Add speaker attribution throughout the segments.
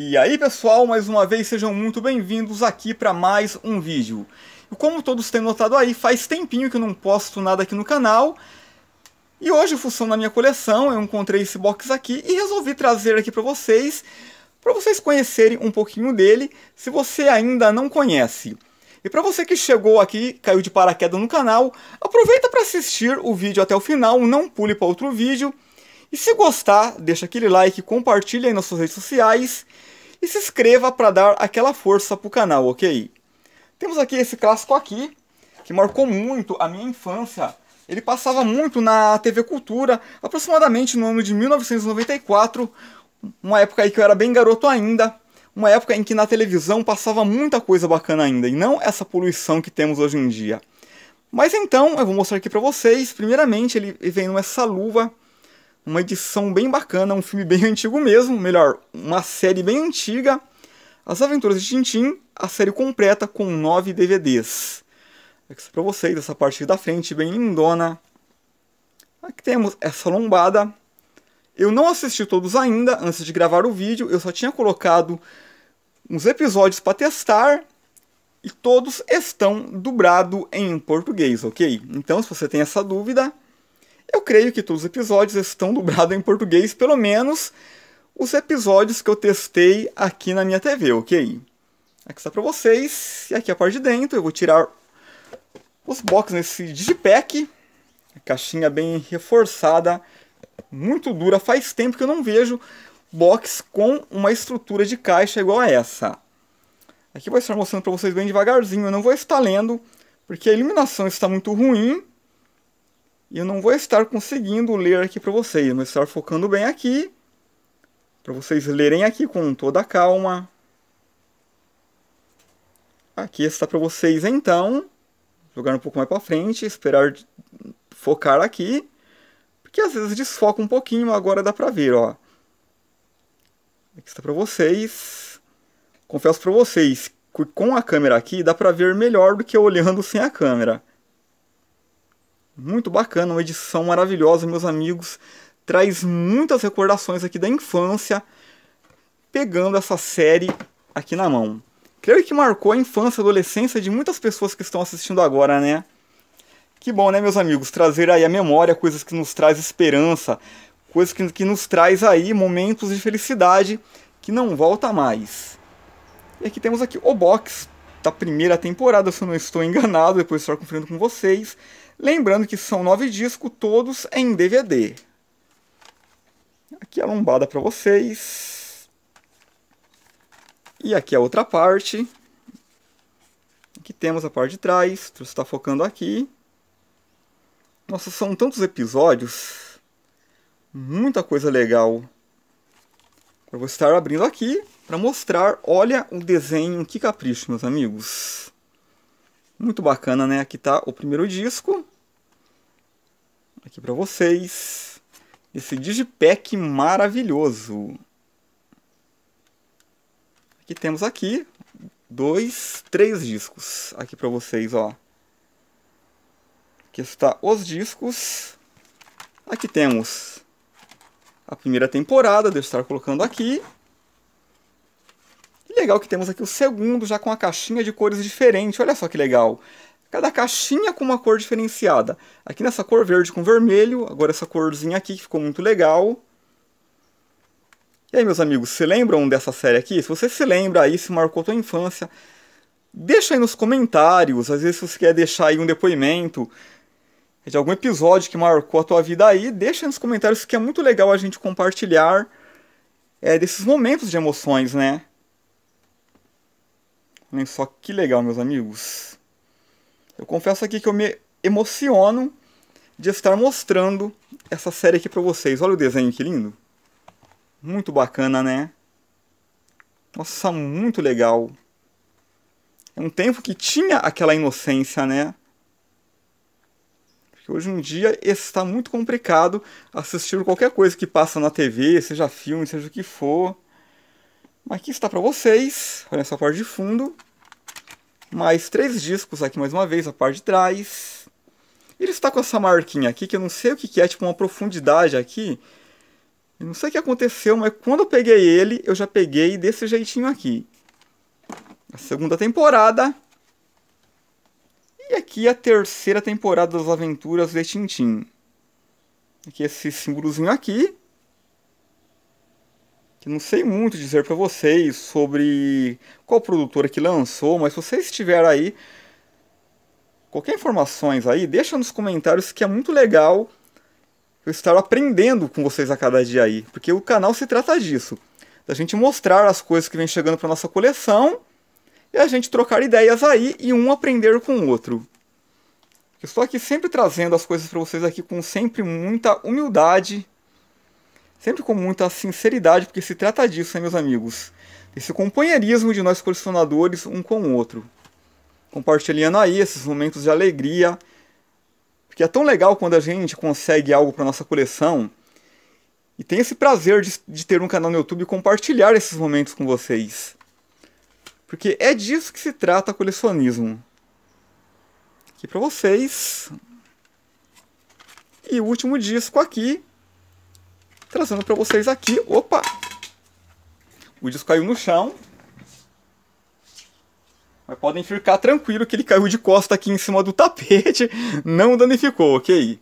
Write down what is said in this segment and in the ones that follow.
Speaker 1: E aí pessoal, mais uma vez sejam muito bem-vindos aqui para mais um vídeo. E como todos têm notado aí, faz tempinho que eu não posto nada aqui no canal. E hoje, função da minha coleção, eu encontrei esse box aqui e resolvi trazer aqui para vocês, para vocês conhecerem um pouquinho dele, se você ainda não conhece. E para você que chegou aqui, caiu de paraquedas no canal, aproveita para assistir o vídeo até o final, não pule para outro vídeo. E se gostar, deixa aquele like, compartilha aí nas suas redes sociais e se inscreva para dar aquela força pro canal, ok? Temos aqui esse clássico aqui, que marcou muito a minha infância. Ele passava muito na TV Cultura, aproximadamente no ano de 1994, uma época aí que eu era bem garoto ainda, uma época em que na televisão passava muita coisa bacana ainda, e não essa poluição que temos hoje em dia. Mas então, eu vou mostrar aqui para vocês, primeiramente ele vem nessa luva, uma edição bem bacana, um filme bem antigo mesmo, melhor, uma série bem antiga, As Aventuras de Tintim, a série completa com nove DVDs. Aqui é para vocês, essa parte da frente, bem lindona. Aqui temos essa lombada. Eu não assisti todos ainda, antes de gravar o vídeo, eu só tinha colocado uns episódios para testar, e todos estão dublado em português, ok? Então, se você tem essa dúvida, eu creio que todos os episódios estão dublados em português, pelo menos os episódios que eu testei aqui na minha TV, ok? Aqui está para vocês, e aqui é a parte de dentro, eu vou tirar os boxes nesse digipack, a caixinha bem reforçada, muito dura, faz tempo que eu não vejo box com uma estrutura de caixa igual a essa. Aqui vou estar mostrando para vocês bem devagarzinho, eu não vou estar lendo, porque a iluminação está muito ruim, e eu não vou estar conseguindo ler aqui para vocês, mas estar focando bem aqui, para vocês lerem aqui com toda a calma. Aqui está para vocês então, jogar um pouco mais para frente, esperar focar aqui, porque às vezes desfoca um pouquinho, agora dá para ver, ó. Aqui está para vocês. Confesso para vocês, com a câmera aqui dá para ver melhor do que olhando sem a câmera muito bacana, uma edição maravilhosa, meus amigos. Traz muitas recordações aqui da infância, pegando essa série aqui na mão. Creio que marcou a infância e adolescência de muitas pessoas que estão assistindo agora, né? Que bom, né, meus amigos? Trazer aí a memória, coisas que nos traz esperança, coisas que, que nos traz aí momentos de felicidade que não volta mais. E aqui temos aqui o box da primeira temporada, se eu não estou enganado, depois estou conferindo com vocês. Lembrando que são nove discos, todos em DVD. Aqui é a lombada para vocês. E aqui é a outra parte. Aqui temos a parte de trás, você está focando aqui. Nossa, são tantos episódios. Muita coisa legal. Eu vou estar abrindo aqui para mostrar. Olha o desenho, que capricho, meus amigos. Muito bacana, né? Aqui tá o primeiro disco. Aqui para vocês. Esse digipack maravilhoso. Aqui temos aqui dois, três discos aqui para vocês, ó. Aqui está os discos. Aqui temos a primeira temporada, de eu estar colocando aqui legal que temos aqui o segundo já com a caixinha de cores diferente. Olha só que legal. Cada caixinha com uma cor diferenciada. Aqui nessa cor verde com vermelho, agora essa corzinha aqui que ficou muito legal. E aí, meus amigos, se lembram dessa série aqui? Se você se lembra aí, se marcou tua infância, deixa aí nos comentários. Às vezes, se você quer deixar aí um depoimento de algum episódio que marcou a tua vida aí, deixa aí nos comentários que é muito legal a gente compartilhar é, desses momentos de emoções, né? Olhem só que legal, meus amigos. Eu confesso aqui que eu me emociono de estar mostrando essa série aqui para vocês. Olha o desenho, que lindo. Muito bacana, né? Nossa, muito legal. É um tempo que tinha aquela inocência, né? Porque hoje em dia está muito complicado assistir qualquer coisa que passa na TV, seja filme, seja o que for. Mas aqui está para vocês, olha essa parte de fundo. Mais três discos aqui mais uma vez, a parte de trás. Ele está com essa marquinha aqui, que eu não sei o que é, tipo uma profundidade aqui. Eu não sei o que aconteceu, mas quando eu peguei ele, eu já peguei desse jeitinho aqui. A segunda temporada. E aqui a terceira temporada das aventuras de Tintim. Aqui esse símbolozinho aqui não sei muito dizer para vocês sobre qual produtora que lançou, mas se vocês estiverem aí, qualquer informações aí, deixa nos comentários que é muito legal eu estar aprendendo com vocês a cada dia aí, porque o canal se trata disso, da gente mostrar as coisas que vem chegando para nossa coleção e a gente trocar ideias aí e um aprender com o outro. Eu estou aqui sempre trazendo as coisas para vocês aqui com sempre muita humildade sempre com muita sinceridade, porque se trata disso, hein, né, meus amigos? Esse companheirismo de nós colecionadores um com o outro. Compartilhando aí esses momentos de alegria, porque é tão legal quando a gente consegue algo para nossa coleção e tem esse prazer de, de ter um canal no YouTube e compartilhar esses momentos com vocês. Porque é disso que se trata colecionismo. Aqui para vocês. E o último disco aqui trazendo para vocês aqui. Opa! O disco caiu no chão. Mas podem ficar tranquilo que ele caiu de costa aqui em cima do tapete, não danificou, ok?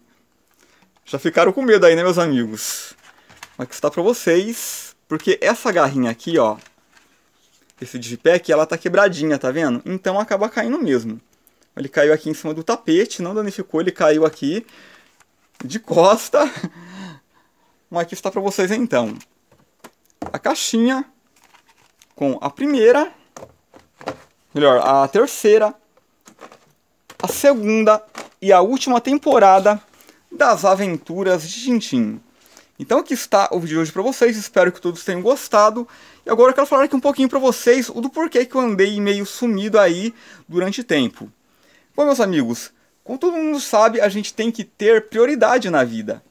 Speaker 1: Já ficaram com medo aí, né, meus amigos? Mas está para vocês, porque essa garrinha aqui, ó, esse digipack, ela tá quebradinha, tá vendo? Então acaba caindo mesmo. Ele caiu aqui em cima do tapete, não danificou, ele caiu aqui de costa. Mas aqui está para vocês então a caixinha com a primeira, melhor, a terceira, a segunda e a última temporada das Aventuras de Tintim. Então aqui está o vídeo de hoje para vocês, espero que todos tenham gostado. E agora eu quero falar aqui um pouquinho para vocês o do porquê que eu andei meio sumido aí durante tempo. Bom, meus amigos, como todo mundo sabe, a gente tem que ter prioridade na vida.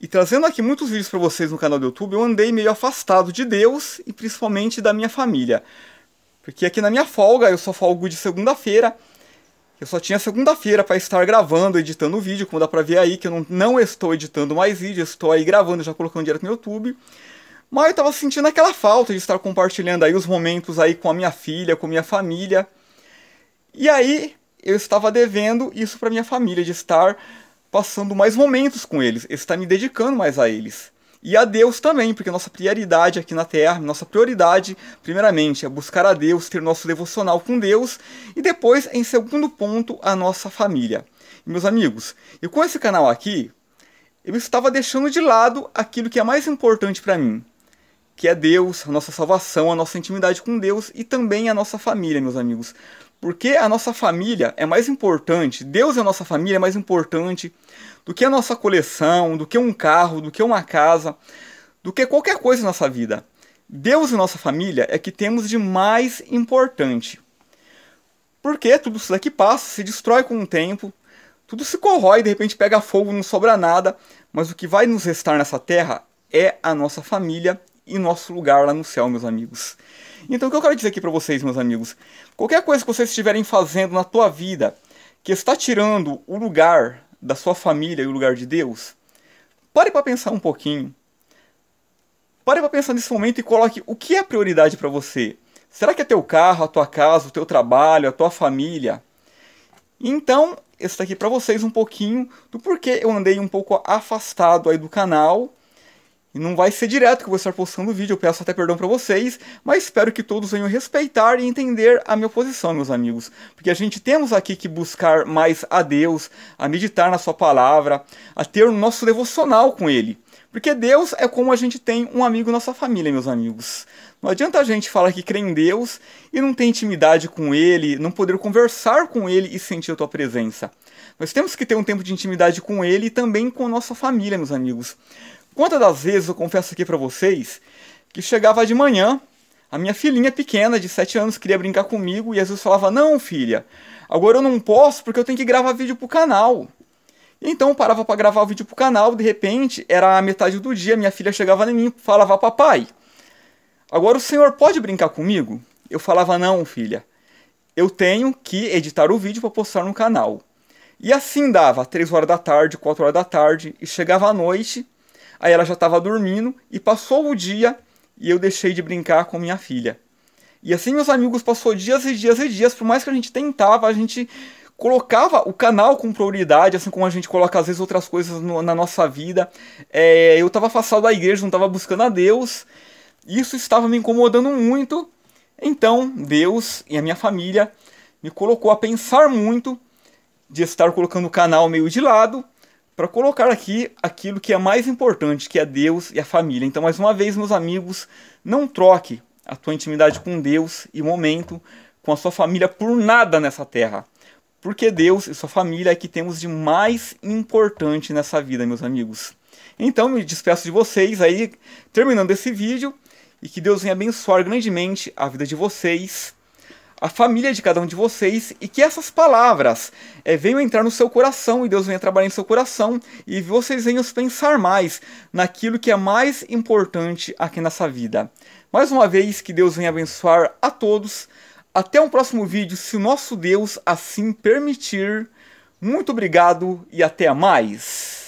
Speaker 1: E trazendo aqui muitos vídeos para vocês no canal do YouTube, eu andei meio afastado de Deus e principalmente da minha família. Porque aqui na minha folga, eu só folgo de segunda-feira, eu só tinha segunda-feira para estar gravando, editando o vídeo, como dá para ver aí, que eu não, não estou editando mais vídeo, estou aí gravando, já colocando direto no YouTube. Mas eu estava sentindo aquela falta de estar compartilhando aí os momentos aí com a minha filha, com a minha família. E aí eu estava devendo isso para minha família, de estar passando mais momentos com eles, está me dedicando mais a eles. E a Deus também, porque nossa prioridade aqui na Terra, nossa prioridade, primeiramente, é buscar a Deus, ter nosso devocional com Deus, e depois, em segundo ponto, a nossa família. E, meus amigos, e com esse canal aqui, eu estava deixando de lado aquilo que é mais importante para mim, que é Deus, a nossa salvação, a nossa intimidade com Deus e também a nossa família, meus amigos. Porque a nossa família é mais importante, Deus e a nossa família é mais importante do que a nossa coleção, do que um carro, do que uma casa, do que qualquer coisa na nossa vida. Deus e nossa família é que temos de mais importante. Porque tudo isso daqui passa, se destrói com o tempo, tudo se corrói, de repente pega fogo, não sobra nada, mas o que vai nos restar nessa terra é a nossa família e nosso lugar lá no céu, meus amigos. Então o que eu quero dizer aqui para vocês, meus amigos, qualquer coisa que vocês estiverem fazendo na tua vida que está tirando o lugar da sua família e o lugar de Deus, pare para pensar um pouquinho. Pare para pensar nesse momento e coloque o que é prioridade para você. Será que é teu carro, a tua casa, o teu trabalho, a tua família? Então, está aqui é para vocês um pouquinho do porquê eu andei um pouco afastado aí do canal e não vai ser direto que eu vou estar postando o vídeo, eu peço até perdão para vocês, mas espero que todos venham respeitar e entender a minha posição, meus amigos. Porque a gente temos aqui que buscar mais a Deus, a meditar na sua palavra, a ter o nosso devocional com ele. Porque Deus é como a gente tem um amigo na sua família, meus amigos. Não adianta a gente falar que crê em Deus e não ter intimidade com Ele, não poder conversar com Ele e sentir a tua presença. Nós temos que ter um tempo de intimidade com Ele e também com a nossa família, meus amigos. Quantas das vezes eu confesso aqui para vocês que chegava de manhã, a minha filhinha pequena de 7 anos queria brincar comigo e às vezes falava: "Não, filha, agora eu não posso porque eu tenho que gravar vídeo pro canal". Então eu parava para gravar o vídeo pro canal, de repente, era a metade do dia, minha filha chegava em mim, falava: "Papai, agora o senhor pode brincar comigo?". Eu falava: "Não, filha. Eu tenho que editar o vídeo para postar no canal". E assim dava, 3 horas da tarde, 4 horas da tarde e chegava à noite, Aí ela já estava dormindo e passou o dia e eu deixei de brincar com minha filha. E assim, meus amigos, passou dias e dias e dias, por mais que a gente tentava, a gente colocava o canal com prioridade, assim como a gente coloca às vezes outras coisas no, na nossa vida. É, eu estava afastado da igreja, não estava buscando a Deus. Isso estava me incomodando muito. Então, Deus e a minha família me colocou a pensar muito de estar colocando o canal meio de lado para colocar aqui aquilo que é mais importante, que é Deus e a família. Então, mais uma vez, meus amigos, não troque a tua intimidade com Deus e o momento com a sua família por nada nessa terra. Porque Deus e sua família é que temos de mais importante nessa vida, meus amigos. Então, me despeço de vocês aí, terminando esse vídeo, e que Deus venha abençoar grandemente a vida de vocês a família de cada um de vocês e que essas palavras é, venham entrar no seu coração e Deus venha trabalhar em seu coração e vocês venham pensar mais naquilo que é mais importante aqui nessa vida. Mais uma vez, que Deus venha abençoar a todos. Até um próximo vídeo, se o nosso Deus assim permitir. Muito obrigado e até mais!